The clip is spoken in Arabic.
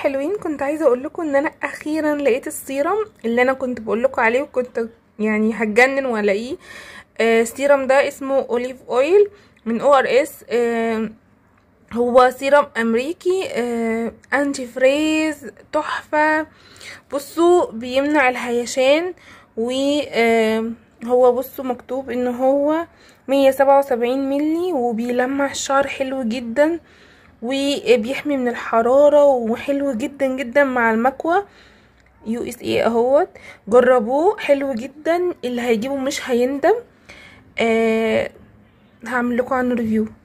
حلوين كنت عايزه اقول لكم ان انا اخيرا لقيت السيرم اللي انا كنت بقول لكم عليه وكنت يعني هتجنن والاقيه آه، السيرم ده اسمه اوليف اويل من او ار اس آه، هو سيرم امريكي آه انتي فريز تحفه بصوا بيمنع الهيشان و آه، هو بصوا مكتوب ان هو 177 ملي وبيلمع الشعر حلو جدا آه وبيحمي من الحرارة وحلو جدا جدا مع المكوى يو اس اي اهوت جربوه حلو جدا اللي هيجيبه مش هيندم آه هعمل لكم عنه ريفيو